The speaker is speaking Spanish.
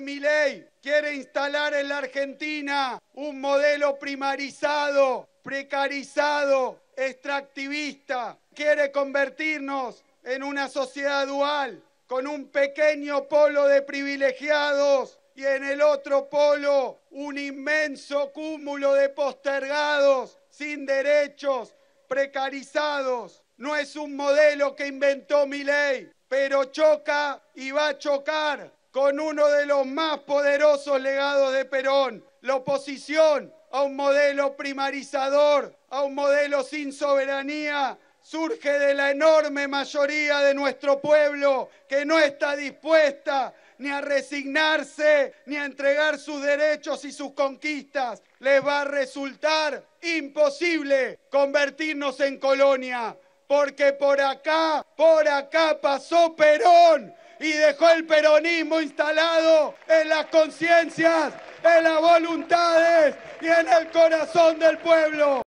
mi ley quiere instalar en la Argentina un modelo primarizado, precarizado, extractivista. Quiere convertirnos en una sociedad dual, con un pequeño polo de privilegiados y en el otro polo un inmenso cúmulo de postergados, sin derechos, precarizados. No es un modelo que inventó mi ley, pero choca y va a chocar con uno de los más poderosos legados de Perón, la oposición a un modelo primarizador, a un modelo sin soberanía, surge de la enorme mayoría de nuestro pueblo que no está dispuesta ni a resignarse, ni a entregar sus derechos y sus conquistas. Les va a resultar imposible convertirnos en colonia, porque por acá, por acá pasó Perón, y dejó el peronismo instalado en las conciencias, en las voluntades y en el corazón del pueblo.